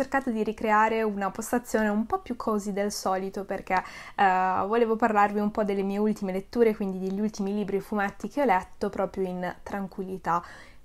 cercato di ricreare una postazione un po' più cosy del solito perché eh, volevo parlarvi un po' delle mie ultime letture, quindi degli ultimi libri e fumetti che ho letto proprio in tranquillità,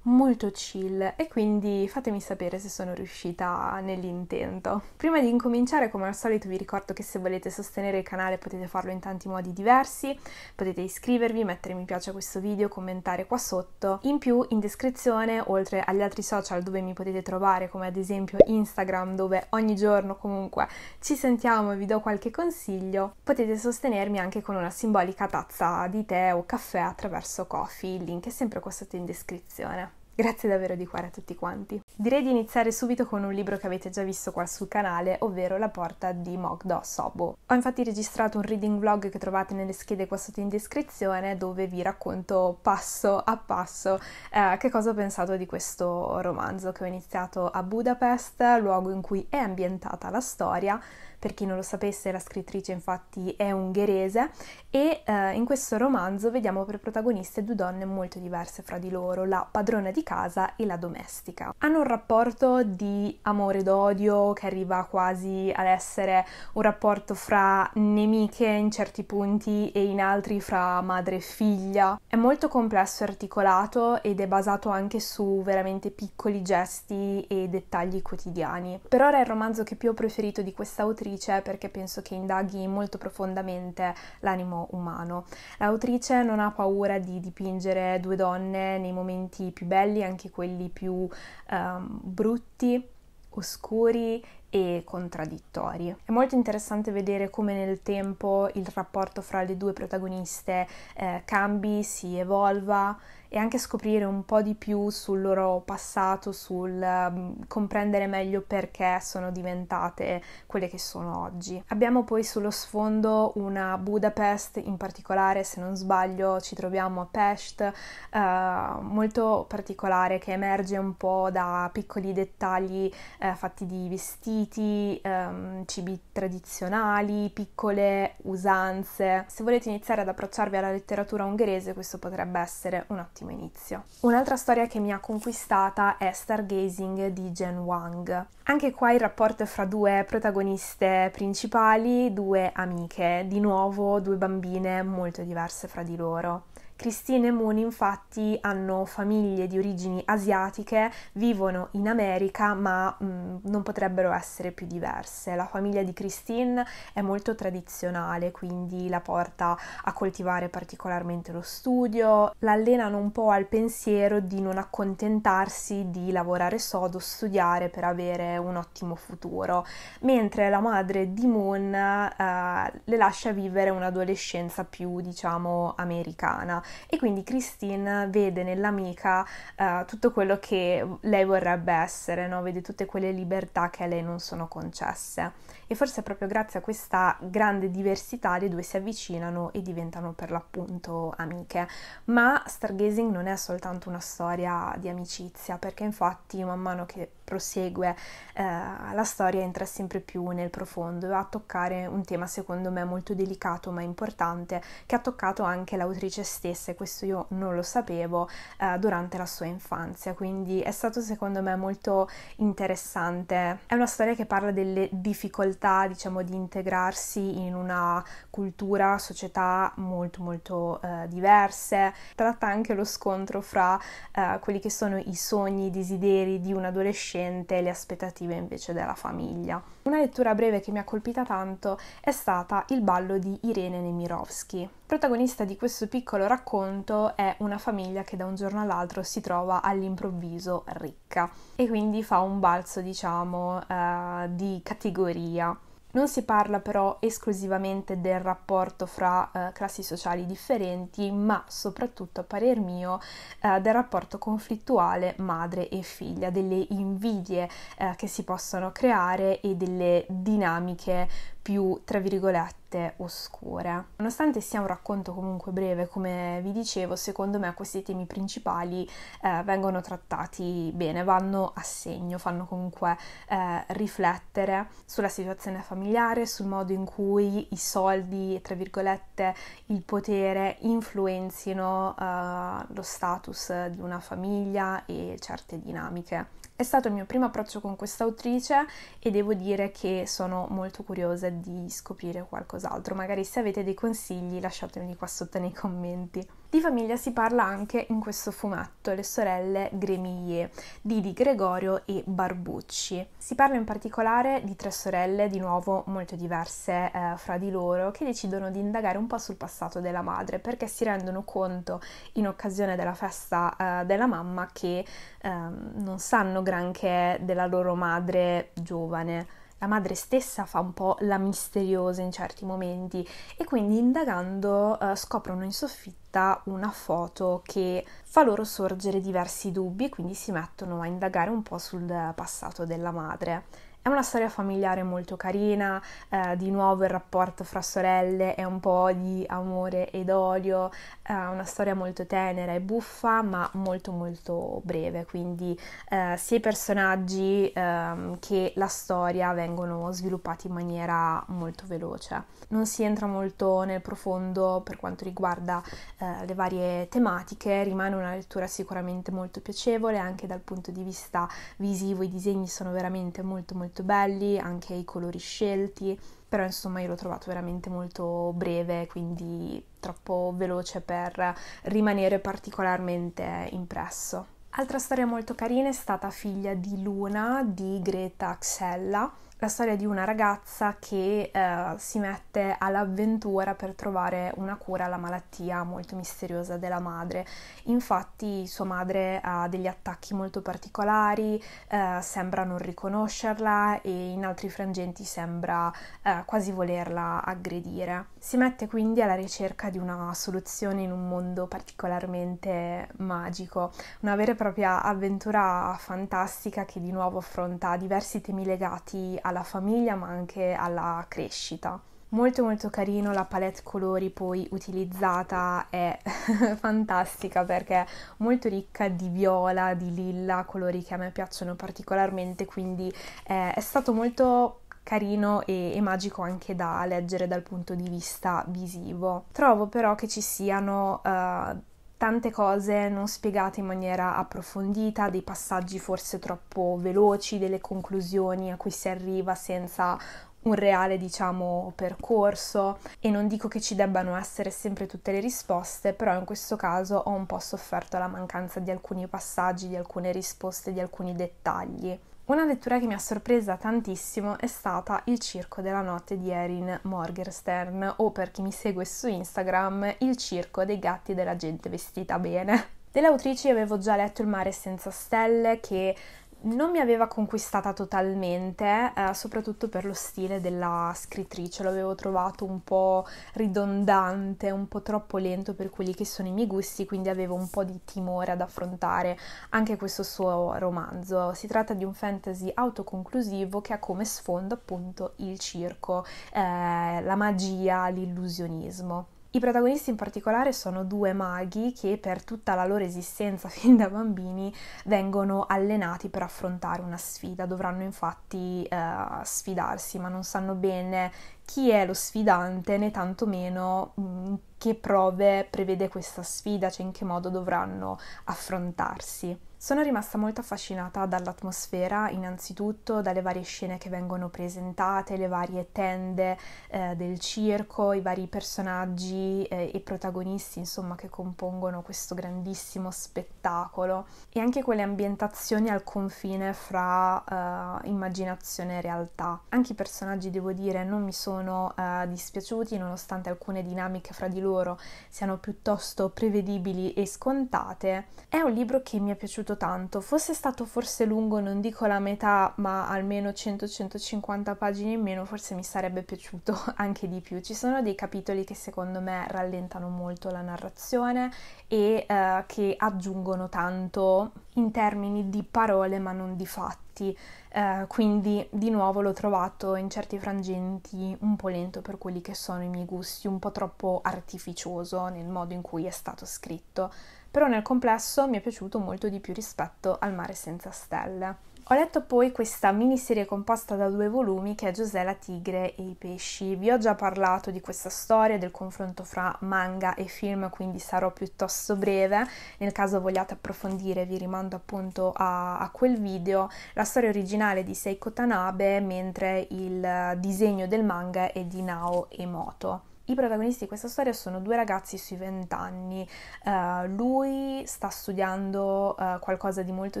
molto chill e quindi fatemi sapere se sono riuscita nell'intento. Prima di incominciare, come al solito, vi ricordo che se volete sostenere il canale potete farlo in tanti modi diversi, potete iscrivervi, mettere mi piace a questo video, commentare qua sotto. In più, in descrizione, oltre agli altri social dove mi potete trovare, come ad esempio Instagram, dove ogni giorno comunque ci sentiamo e vi do qualche consiglio, potete sostenermi anche con una simbolica tazza di tè o caffè attraverso Coffee, il link è sempre qua sotto in descrizione. Grazie davvero di cuore a tutti quanti. Direi di iniziare subito con un libro che avete già visto qua sul canale, ovvero La porta di Mogdo Sobo. Ho infatti registrato un reading vlog che trovate nelle schede qua sotto in descrizione dove vi racconto passo a passo eh, che cosa ho pensato di questo romanzo che ho iniziato a Budapest, luogo in cui è ambientata la storia, per chi non lo sapesse la scrittrice infatti è ungherese e eh, in questo romanzo vediamo per protagoniste due donne molto diverse fra di loro, la padrona di casa e la domestica. Hanno un rapporto di amore ed odio che arriva quasi ad essere un rapporto fra nemiche in certi punti e in altri fra madre e figlia. È molto complesso e articolato ed è basato anche su veramente piccoli gesti e dettagli quotidiani. Per ora è il romanzo che più ho preferito di questa autrice dell'autrice perché penso che indaghi molto profondamente l'animo umano. L'autrice non ha paura di dipingere due donne nei momenti più belli, anche quelli più um, brutti, oscuri e contraddittori. È molto interessante vedere come nel tempo il rapporto fra le due protagoniste eh, cambi, si evolva e anche scoprire un po' di più sul loro passato, sul um, comprendere meglio perché sono diventate quelle che sono oggi. Abbiamo poi sullo sfondo una Budapest in particolare, se non sbaglio ci troviamo a Pest, uh, molto particolare che emerge un po' da piccoli dettagli uh, fatti di vestiti, um, cibi tradizionali, piccole usanze. Se volete iniziare ad approcciarvi alla letteratura ungherese questo potrebbe essere un ottimo ottimo inizio. Un'altra storia che mi ha conquistata è Stargazing di Jen Wang. Anche qua il rapporto è fra due protagoniste principali, due amiche, di nuovo due bambine molto diverse fra di loro. Christine e Moon infatti hanno famiglie di origini asiatiche, vivono in America ma mh, mm, non potrebbero essere più diverse. La famiglia di Christine è molto tradizionale, quindi la porta a coltivare particolarmente lo studio, l'allenano un po' al pensiero di non accontentarsi di lavorare sodo, studiare per avere un ottimo futuro, mentre la madre di Moon eh, le lascia vivere un'adolescenza più diciamo americana e quindi Christine vede nell'amica uh, tutto quello che lei vorrebbe essere, no? vede tutte quelle libertà che a lei non sono concesse e forse proprio grazie a questa grande diversità le due si avvicinano e diventano per l'appunto amiche. Ma Stargazing non è soltanto una storia di amicizia perché infatti man mano che prosegue eh, la storia entra sempre più nel profondo e va a toccare un tema secondo me molto delicato ma importante che ha toccato anche l'autrice stessa e questo io non lo sapevo eh, durante la sua infanzia, quindi è stato secondo me molto interessante. È una storia che parla delle difficoltà, diciamo, di integrarsi in una cultura, società molto molto eh, diverse. Tratta anche lo scontro fra eh, quelli che sono i sogni, i desideri di un adolescente presente le aspettative invece della famiglia. Una lettura breve che mi ha colpita tanto è stata Il ballo di Irene Nemirovsky. Protagonista di questo piccolo racconto è una famiglia che da un giorno all'altro si trova all'improvviso ricca e quindi fa un balzo, diciamo, eh, di categoria. Non si parla però esclusivamente del rapporto fra eh, classi sociali differenti, ma soprattutto, a parer mio, eh, del rapporto conflittuale madre e figlia, delle invidie eh, che si possono creare e delle dinamiche più, tra virgolette, oscure. Nonostante sia un racconto comunque breve, come vi dicevo, secondo me questi temi principali eh, vengono trattati bene, vanno a segno, fanno comunque eh, riflettere sulla situazione familiare, sul modo in cui i soldi, tra virgolette, il potere influenzino eh, lo status di una famiglia e certe dinamiche. È stato il mio primo approccio con questa autrice e devo dire che sono molto curiosa di scoprire qualcos'altro. Magari se avete dei consigli lasciatemeli qua sotto nei commenti. Di famiglia si parla anche in questo fumetto, le sorelle Gremiglie, Didi Gregorio e Barbucci. Si parla in particolare di tre sorelle, di nuovo molto diverse eh, fra di loro, che decidono di indagare un po' sul passato della madre perché si rendono conto in occasione della festa eh, della mamma che eh, non sanno granché della loro madre giovane. La madre stessa fa un po' la misteriosa in certi momenti e quindi indagando eh, scoprono in soffitta una foto che fa loro sorgere diversi dubbi e quindi si mettono a indagare un po' sul passato della madre. È una storia familiare molto carina, eh, di nuovo il rapporto fra sorelle è un po' di amore ed odio, è eh, una storia molto tenera e buffa ma molto molto breve, quindi eh, sia i personaggi ehm, che la storia vengono sviluppati in maniera molto veloce. Non si entra molto nel profondo per quanto riguarda eh, le varie tematiche, rimane una lettura sicuramente molto piacevole anche dal punto di vista visivo, i disegni sono veramente molto molto molto belli, anche i colori scelti, però insomma io l'ho trovato veramente molto breve, quindi troppo veloce per rimanere particolarmente impresso. Altra storia molto carina è stata Figlia di Luna di Greta Axella la storia di una ragazza che eh, si mette all'avventura per trovare una cura alla malattia molto misteriosa della madre. Infatti sua madre ha degli attacchi molto particolari, eh, sembra non riconoscerla e in altri frangenti sembra eh, quasi volerla aggredire. Si mette quindi alla ricerca di una soluzione in un mondo particolarmente magico, una vera e propria avventura fantastica che di nuovo affronta diversi temi legati alla alla famiglia ma anche alla crescita. Molto molto carino, la palette colori poi utilizzata è fantastica perché è molto ricca di viola, di lilla, colori che a me piacciono particolarmente, quindi eh, è stato molto carino e, e, magico anche da leggere dal punto di vista visivo. Trovo però che ci siano uh, tante cose non spiegate in maniera approfondita, dei passaggi forse troppo veloci, delle conclusioni a cui si arriva senza un reale, diciamo, percorso e non dico che ci debbano essere sempre tutte le risposte, però in questo caso ho un po' sofferto la mancanza di alcuni passaggi, di alcune risposte, di alcuni dettagli. Una lettura che mi ha sorpresa tantissimo è stata Il circo della notte di Erin Morgenstern o per chi mi segue su Instagram Il circo dei gatti della gente vestita bene. Dell'autrice avevo già letto Il mare senza stelle che non mi aveva conquistata totalmente, eh, soprattutto per lo stile della scrittrice, l'avevo trovato un po' ridondante, un po' troppo lento per quelli che sono i miei gusti, quindi avevo un po' di timore ad affrontare anche questo suo romanzo. Si tratta di un fantasy autoconclusivo che ha come sfondo appunto il circo, eh, la magia, l'illusionismo. I protagonisti in particolare sono due maghi che per tutta la loro esistenza fin da bambini vengono allenati per affrontare una sfida, dovranno infatti eh, sfidarsi ma non sanno bene chi è lo sfidante né tantomeno mm, che prove prevede questa sfida, cioè in che modo dovranno affrontarsi. Sono rimasta molto affascinata dall'atmosfera, innanzitutto dalle varie scene che vengono presentate, le varie tende eh, del circo, i vari personaggi eh, e protagonisti, insomma, che compongono questo grandissimo spettacolo e anche quelle ambientazioni al confine fra eh, immaginazione e realtà. Anche i personaggi, devo dire, non mi sono sono uh, dispiaciuti nonostante alcune dinamiche fra di loro siano piuttosto prevedibili e scontate. È un libro che mi è piaciuto tanto, fosse stato forse lungo, non dico la metà, ma almeno 100-150 pagine in meno, forse mi sarebbe piaciuto anche di più. Ci sono dei capitoli che secondo me rallentano molto la narrazione e uh, che aggiungono tanto in termini di parole ma non di fatti, eh, quindi di nuovo l'ho trovato in certi frangenti un po' lento per quelli che sono i miei gusti, un po' troppo artificioso nel modo in cui è stato scritto, però nel complesso mi è piaciuto molto di più rispetto al mare senza stelle. Ho letto poi questa miniserie composta da due volumi che è Giusè la tigre e i pesci. Vi ho già parlato di questa storia, del confronto fra manga e film, quindi sarò piuttosto breve. Nel caso vogliate approfondire vi rimando appunto a, a quel video. La storia originale è di Seiko Tanabe, mentre il eh, disegno del manga è di Nao Emoto. I protagonisti di questa storia sono due ragazzi sui vent'anni. Uh, lui sta studiando uh, qualcosa di molto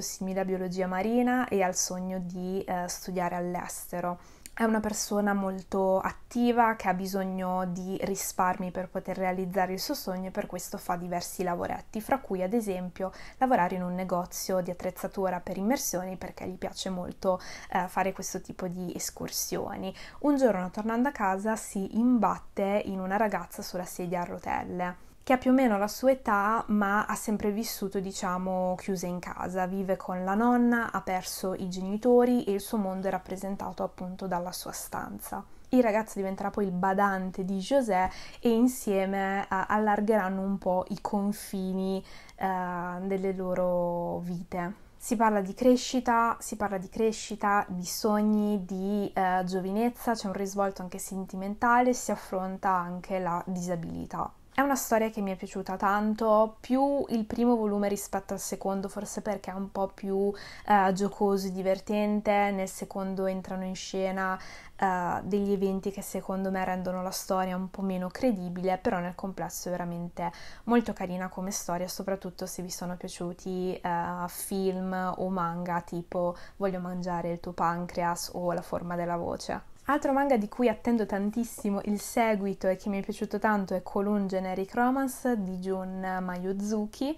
simile a biologia marina e ha il sogno di uh, studiare all'estero è una persona molto attiva che ha bisogno di risparmi per poter realizzare il suo sogno e per questo fa diversi lavoretti, fra cui ad esempio lavorare in un negozio di attrezzatura per immersioni perché gli piace molto eh, fare questo tipo di escursioni. Un giorno tornando a casa si imbatte in una ragazza sulla sedia a rotelle che ha più o meno la sua età ma ha sempre vissuto diciamo chiusa in casa, vive con la nonna, ha perso i genitori e il suo mondo è rappresentato appunto dalla sua stanza. Il ragazzo diventerà poi il badante di José e insieme eh, allargheranno un po' i confini eh, delle loro vite. Si parla di crescita, si parla di crescita, di sogni, di eh, giovinezza, c'è un risvolto anche sentimentale, si affronta anche la disabilità. È una storia che mi è piaciuta tanto, più il primo volume rispetto al secondo, forse perché è un po' più eh, giocoso e divertente, nel secondo entrano in scena eh, degli eventi che secondo me rendono la storia un po' meno credibile, però nel complesso è veramente molto carina come storia, soprattutto se vi sono piaciuti eh, film o manga tipo Voglio mangiare il tuo pancreas o La forma della voce. Altro manga di cui attendo tantissimo il seguito e che mi è piaciuto tanto è Colon Generic Romance di Jun Mayuzuki.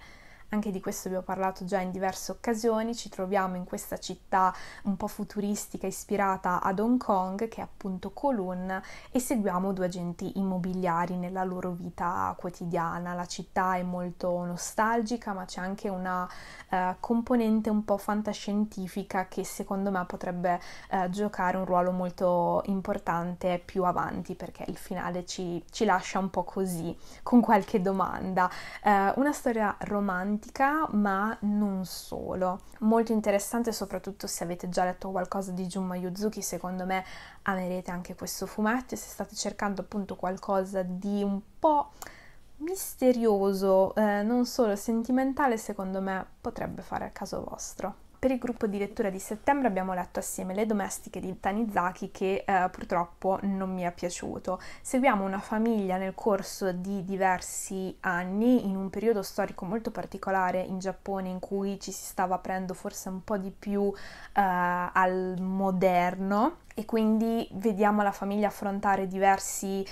Anche di questo abbiamo parlato già in diverse occasioni, ci troviamo in questa città un po' futuristica ispirata ad Hong Kong, che è appunto Kowloon, e seguiamo due agenti immobiliari nella loro vita quotidiana. La città è molto nostalgica, ma c'è anche una eh, componente un po' fantascientifica che secondo me potrebbe eh, giocare un ruolo molto importante più avanti, perché il finale ci, ci lascia un po' così, con qualche domanda. Eh, una storia romantica politica, ma non solo. Molto interessante, soprattutto se avete già letto qualcosa di Jumma Yuzuki, secondo me amerete anche questo fumetto. Se state cercando appunto qualcosa di un po' misterioso, eh, non solo sentimentale, secondo me potrebbe fare a caso vostro. Per il gruppo di lettura di settembre abbiamo letto assieme Le domestiche di Tanizaki che eh, purtroppo non mi è piaciuto. Seguiamo una famiglia nel corso di diversi anni, in un periodo storico molto particolare in Giappone in cui ci si stava aprendo forse un po' di più eh, al moderno e quindi vediamo la famiglia affrontare diversi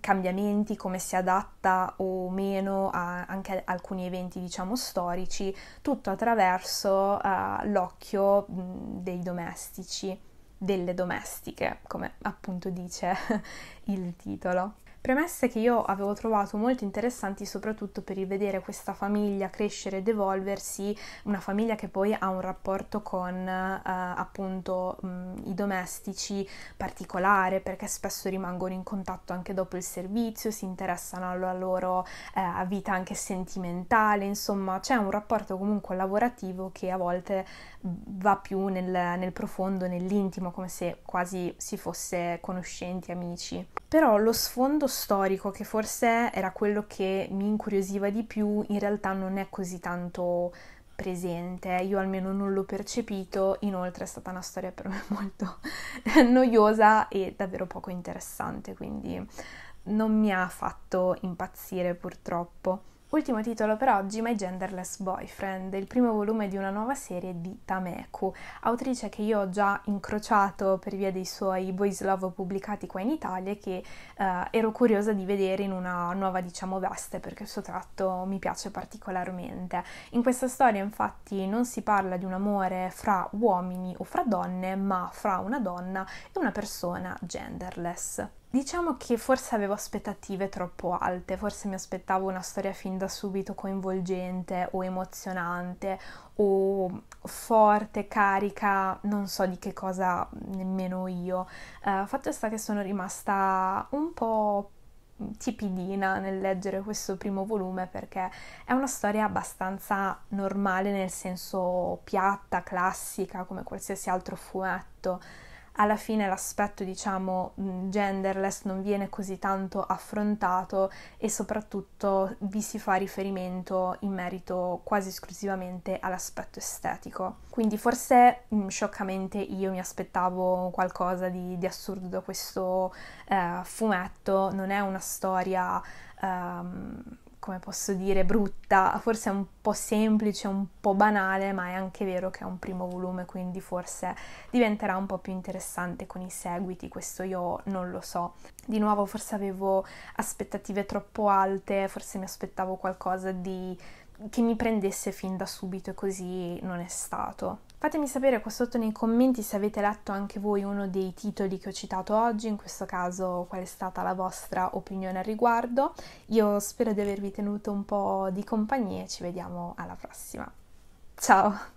cambiamenti, come si adatta o meno a, anche ad alcuni eventi, diciamo, storici, tutto attraverso uh, l'occhio dei domestici, delle domestiche, come appunto dice il titolo. Premesse che io avevo trovato molto interessanti soprattutto per rivedere questa famiglia crescere ed evolversi, una famiglia che poi ha un rapporto con eh, appunto mh, i domestici particolare perché spesso rimangono in contatto anche dopo il servizio, si interessano alla loro eh, vita anche sentimentale, insomma c'è un rapporto comunque lavorativo che a volte va più nel, nel profondo, nell'intimo, come se quasi si fosse conoscenti, amici. Però lo sfondo storico, che forse era quello che mi incuriosiva di più, in realtà non è così tanto presente, io almeno non l'ho percepito, inoltre è stata una storia per me molto noiosa e davvero poco interessante, quindi non mi ha fatto impazzire purtroppo. Ultimo titolo per oggi, My Genderless Boyfriend, il primo volume di una nuova serie di Tameku, autrice che io ho già incrociato per via dei suoi boys love pubblicati qua in Italia e che eh, ero curiosa di vedere in una nuova, diciamo, veste perché il suo tratto mi piace particolarmente. In questa storia, infatti, non si parla di un amore fra uomini o fra donne, ma fra una donna e una persona genderless. Diciamo che forse avevo aspettative troppo alte, forse mi aspettavo una storia fin da subito coinvolgente o emozionante o forte, carica, non so di che cosa nemmeno io. Uh, fatto sta che sono rimasta un po' tipidina nel leggere questo primo volume perché è una storia abbastanza normale nel senso piatta, classica, come qualsiasi altro fumetto alla fine l'aspetto diciamo mm, genderless non viene così tanto affrontato e soprattutto vi si fa riferimento in merito quasi esclusivamente all'aspetto estetico. Quindi forse mh, mm, scioccamente io mi aspettavo qualcosa di, di assurdo da questo eh, fumetto, non è una storia... Um, come posso dire, brutta, forse è un po' semplice, un po' banale, ma è anche vero che è un primo volume, quindi forse diventerà un po' più interessante con i seguiti, questo io non lo so. Di nuovo forse avevo aspettative troppo alte, forse mi aspettavo qualcosa di che mi prendesse fin da subito e così non è stato. Fatemi sapere qua sotto nei commenti se avete letto anche voi uno dei titoli che ho citato oggi, in questo caso qual è stata la vostra opinione al riguardo. Io spero di avervi tenuto un po' di compagnia e ci vediamo alla prossima. Ciao!